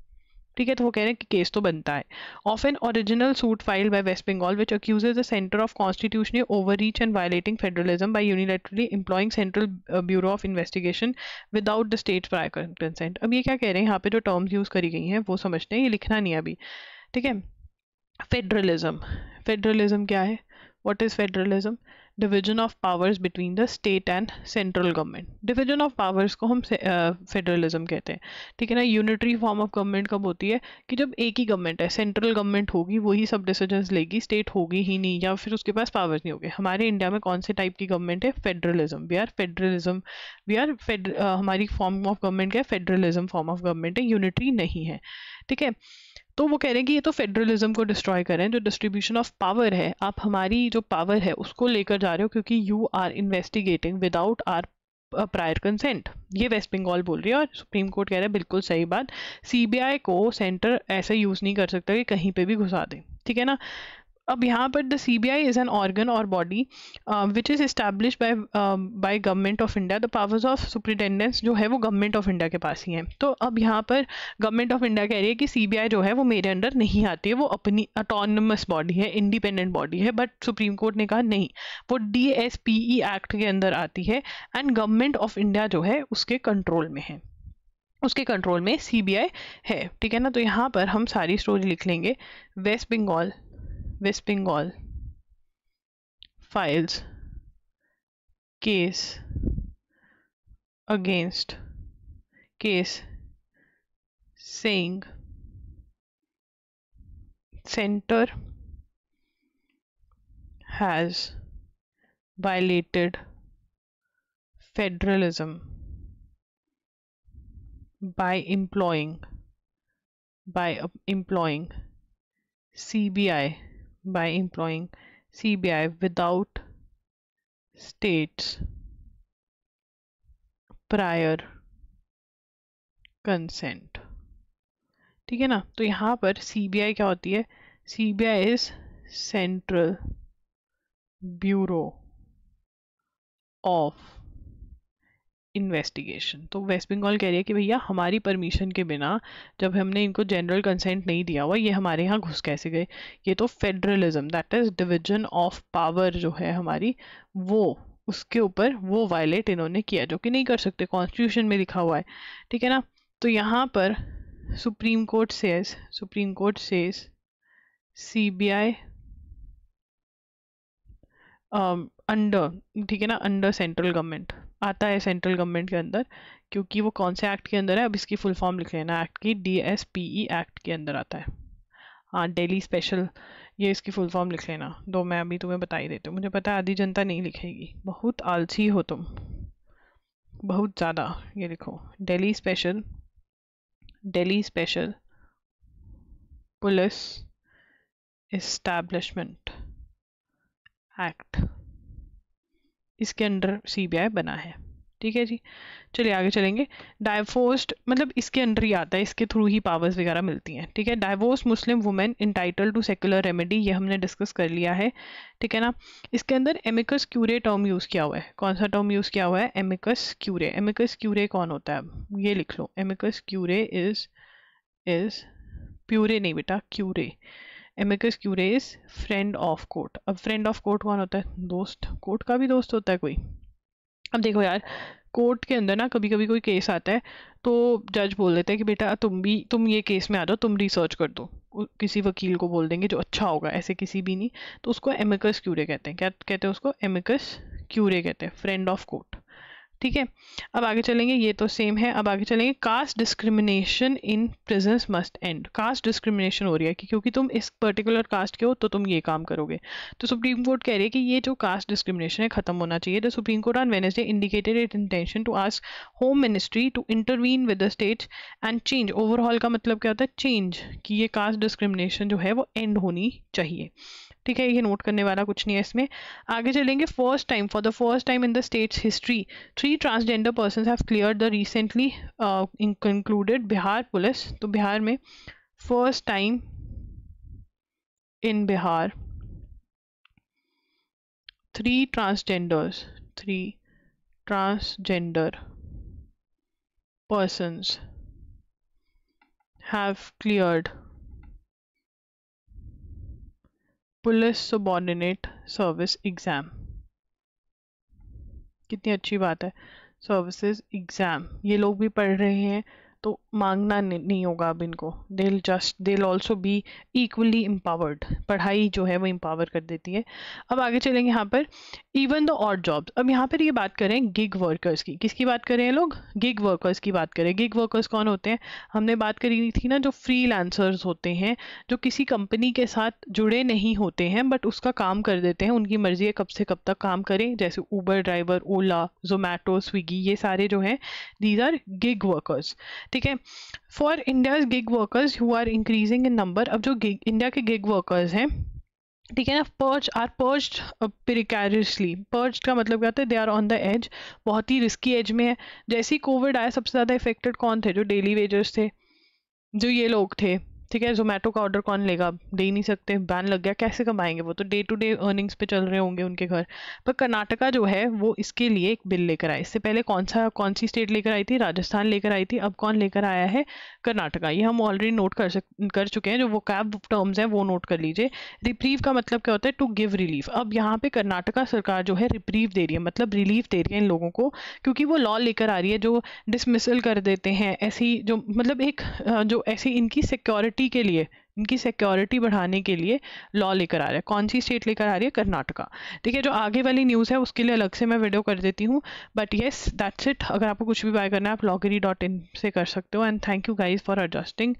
ठीक है तो वो कह रहे हैं कि केस तो बनता है of an original suit file by West Bengal which accuses the centre of constitution overreach and violating federalism by unilaterally employing Central Bureau of Investigation without the state prior consent अब ये क्या कह रहे हैं यहाँ पे जो टर्म्स यूज़ करी गई हैं वो समझते हैं ये लिखना नहीं अभी ठीक है फेडरलिज्म फेडरलिज्म क्या है what is federalism division of powers between the state and central government division of powers को हम फेडरलिज्म uh, कहते हैं ठीक है ना यूनिटरी फॉर्म ऑफ गवर्नमेंट कब होती है कि जब एक ही गवर्नमेंट है सेंट्रल गवर्नमेंट होगी वही सब डिसीजंस लेगी स्टेट होगी ही नहीं या फिर उसके पास पावर्स नहीं होगी हमारे इंडिया में कौन से टाइप की गवर्नमेंट है federalism we are federalism we are fed हमारी फॉर्म ऑफ गवर्नमेंट क्या है फेडरलिज्म फॉर्म ऑफ गवर्नमेंट है यूनिटरी नहीं है ठीक है तो वो कह रहे हैं कि ये तो फेडरलिज्म को डिस्ट्रॉय करें जो डिस्ट्रीब्यूशन ऑफ पावर है आप हमारी जो पावर है उसको लेकर जा रहे हो क्योंकि you are investigating without our prior consent ये वेस्ट बंगाल बोल रही है और सुप्रीम कोर्ट कह रहा है बिल्कुल सही बात सीबीआई को सेंटर ऐसे यूज़ नहीं कर सकता कि कहीं पे भी घुसा दे ठीक है ना अब यहाँ पर the C B I is an organ और body which is establish by by government of India the powers of superintendence जो है वो गवर्नमेंट ऑफ इंडिया के पास ही हैं तो अब यहाँ पर गवर्नमेंट ऑफ इंडिया कह रही है कि सी बी आई जो है वो मेरे अंडर नहीं आती है वो अपनी अटोनमस बॉडी है इंडिपेंडेंट बॉडी है बट सुप्रीम कोर्ट ने कहा नहीं वो D S P E act के अंदर आती है एंड गवर्नमेंट ऑफ इंडिया जो है उसके कंट्रोल में है उसके कंट्रोल में सी बी आई है ठीक है ना तो यहाँ पर हम सारी स्टोरी लिख लेंगे West Bengal West Bengal. Files case against case saying center has violated federalism by employing by uh, employing CBI by employing CBI without states prior consent ठीक है ना तो यहाँ पर CBI क्या होती है CBI is Central Bureau of investigation तो वेस्ट बंगाल कह रही है कि भैया हमारी परमिशन के बिना जब हमने इनको जनरल कंसेंट नहीं दिया हुआ ये हमारे यहाँ घुस कैसे गए ये तो federalism that is division of power जो है हमारी वो उसके ऊपर वो वायलेट इन्होंने किया जो कि नहीं कर सकते कॉन्स्टिट्यूशन में लिखा हुआ है ठीक है ना तो यहाँ पर Supreme Court says Supreme Court says C B I under ठीक है ना अंडर सेंट्रल गवर्नमेंट आता है सेंट्रल गवर्नमेंट के अंदर क्योंकि वो कौन से एक्ट के अंदर है अब इसकी फुल फॉर्म लिख लेना एक्ट की D S P E act के अंदर आता है हाँ डेली स्पेशल ये इसकी फुल फॉर्म लिख लेना दो मैं अभी तुम्हें बता ही देती हूँ मुझे पता है आधी जनता नहीं लिखेगी बहुत आलसी हो तुम बहुत ज़्यादा ये लिखो Delhi special Delhi special police establishment act इसके अंडर सी बना है ठीक है जी चलिए आगे चलेंगे डाइवोर्स्ड मतलब इसके अंडर ही आता है इसके थ्रू ही पावर्स वगैरह मिलती हैं ठीक है divorce Muslim women entitle to secular remedy ये हमने डिस्कस कर लिया है ठीक है ना इसके अंदर एमिकस क्यूरे टर्म यूज़ किया हुआ है कौन सा टर्म यूज़ किया हुआ है एमिकस क्यूरे एमिकस क्यूरे कौन होता है ये लिख लो एमिकस क्यूरे इज़ इज़ प्यूरे नहीं बेटा curiae amicus curiae friend of court अब फ्रेंड ऑफ कोर्ट कौन होता है दोस्त कोर्ट का भी दोस्त होता है कोई अब देखो यार कोर्ट के अंदर ना कभी कभी कोई केस आता है तो जज बोल देते हैं कि बेटा तुम भी तुम ये केस में आ जाओ तुम रिसर्च कर दो किसी वकील को बोल देंगे जो अच्छा होगा ऐसे किसी भी नहीं तो उसको एमिकस क्यूरे कहते हैं क्या कहते हैं उसको एमिकस क्यूरे कहते हैं फ्रेंड ऑफ कोर्ट ठीक है अब आगे चलेंगे ये तो सेम है अब आगे चलेंगे caste discrimination in prisons must end caste discrimination हो रही है कि क्योंकि तुम इस पर्टिकुलर कास्ट के हो तो तुम ये काम करोगे तो सुप्रीम कोर्ट कह रही है कि ये जो कास्ट डिस्क्रिमिनेशन है खत्म होना चाहिए the Supreme Court on Wednesday indicated it intention to ask home ministry to intervene with the state and change overall का मतलब क्या होता है चेंज कि ये कास्ट डिस्क्रिमिनेशन जो है वो एंड होनी चाहिए ठीक है ये नोट करने वाला कुछ नहीं है इसमें आगे चलेंगे first time for the first time in the state's history three transgender person have clear the recently included Bihar police तो बिहार में first time in Bihar three transgenders three transgender persons have cleared police subordinate service exam कितनी अच्छी बात है सर्विसेज एग्ज़ाम ये लोग भी पढ़ रहे हैं तो मांगना नहीं होगा अब इनको दिल जस्ट दिल ऑल्सो बी इक्वली एम्पावर्ड पढ़ाई जो है वो एम्पावर कर देती है अब आगे चलेंगे यहाँ पर इवन द और जॉब्स अब यहाँ पर ये बात करें गिग वर्कर्स की किसकी बात करें लोग गिग वर्कर्स की बात करें गिग वर्कर्स कौन होते हैं हमने बात करी थी ना जो फ्री होते हैं जो किसी कंपनी के साथ जुड़े नहीं होते हैं बट उसका काम कर देते हैं उनकी मर्जी है कब से कब तक काम करें जैसे ऊबर ड्राइवर ओला जोमेटो स्विगी ये सारे जो हैं दीज आर गिग वर्कर्स ठीक है for India's gig workers who are increasing in number अब जो गिग इंडिया के गिग वर्कर्स हैं ठीक है ना perch are perch precariously perch का मतलब क्या होता है they are on the edge बहुत ही रिस्की एज में है जैसे ही कोविड आया सबसे ज़्यादा इफेक्टेड कौन थे जो डेली वेजर्स थे जो ये लोग थे ठीक है जोमेटो का ऑर्डर कौन लेगा दे ही नहीं सकते बैन लग गया कैसे कमाएंगे वो तो डे टू डे अर्निंग्स पे चल रहे होंगे उनके घर पर कर्नाटका जो है वो इसके लिए एक बिल लेकर आया इससे पहले कौन सा कौन सी स्टेट लेकर आई थी राजस्थान लेकर आई थी अब कौन लेकर आया है कर्नाटका ये हम ऑलरेडी नोट कर सक कर चुके हैं जो वो कैब टर्म्स हैं वो नोट कर लीजिए रिप्रीव का मतलब क्या होता है टू गिव रिलीफ अब यहाँ पर कर्नाटका सरकार जो है रिप्रीव दे रही है मतलब रिलीफ दे रही है इन लोगों को क्योंकि वो लॉ लेकर आ रही है जो डिसमिसल कर देते हैं ऐसी जो मतलब एक जो ऐसी इनकी सिक्योरिटी सिक्योरिटी के लिए इनकी सिक्योरिटी बढ़ाने के लिए लॉ लेकर आ रहा है कौन सी स्टेट लेकर आ रही है कर्नाटका ठीक है जो आगे वाली न्यूज़ है उसके लिए अलग से मैं वीडियो कर देती हूँ बट येस दैट्स इट अगर आपको कुछ भी बाय करना है आप लॉगरी डॉट इन से कर सकते हो and thank you guys for adjusting